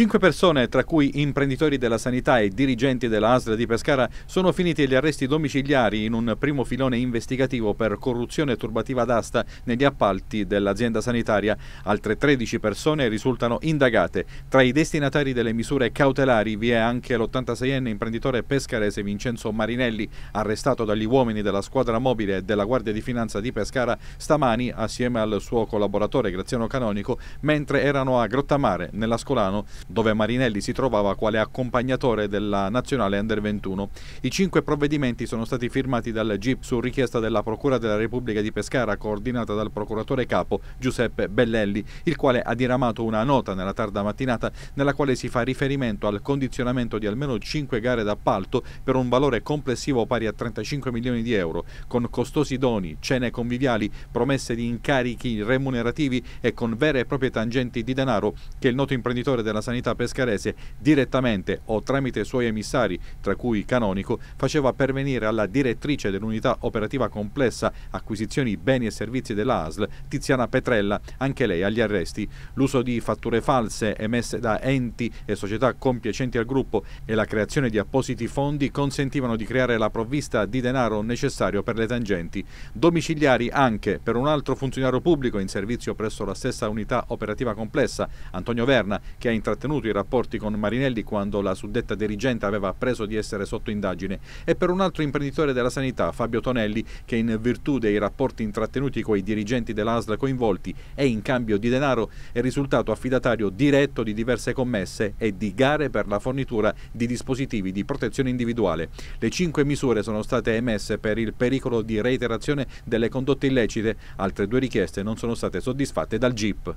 Cinque persone, tra cui imprenditori della sanità e dirigenti della ASL di Pescara, sono finiti gli arresti domiciliari in un primo filone investigativo per corruzione turbativa d'asta negli appalti dell'azienda sanitaria. Altre 13 persone risultano indagate. Tra i destinatari delle misure cautelari vi è anche l'86enne imprenditore pescarese Vincenzo Marinelli, arrestato dagli uomini della squadra mobile della Guardia di Finanza di Pescara stamani assieme al suo collaboratore Graziano Canonico mentre erano a Grottamare, nella Scolano dove Marinelli si trovava quale accompagnatore della nazionale Under 21. I cinque provvedimenti sono stati firmati dal GIP su richiesta della Procura della Repubblica di Pescara, coordinata dal procuratore capo Giuseppe Bellelli, il quale ha diramato una nota nella tarda mattinata nella quale si fa riferimento al condizionamento di almeno 5 gare d'appalto per un valore complessivo pari a 35 milioni di euro, con costosi doni, cene conviviali, promesse di incarichi remunerativi e con vere e proprie tangenti di denaro che il noto imprenditore della San Sanità Pescarese direttamente o tramite i suoi emissari, tra cui Canonico, faceva pervenire alla direttrice dell'unità operativa complessa acquisizioni beni e servizi della ASL, Tiziana Petrella, anche lei agli arresti. L'uso di fatture false emesse da enti e società compiacenti al gruppo e la creazione di appositi fondi consentivano di creare la provvista di denaro necessario per le tangenti. Domiciliari anche per un altro funzionario pubblico in servizio presso la stessa unità operativa complessa, Antonio Verna, che ha intrattenuto trattenuto i rapporti con Marinelli quando la suddetta dirigente aveva appreso di essere sotto indagine e per un altro imprenditore della sanità, Fabio Tonelli, che in virtù dei rapporti intrattenuti con i dirigenti dell'ASL coinvolti e in cambio di denaro è risultato affidatario diretto di diverse commesse e di gare per la fornitura di dispositivi di protezione individuale. Le cinque misure sono state emesse per il pericolo di reiterazione delle condotte illecite, altre due richieste non sono state soddisfatte dal GIP.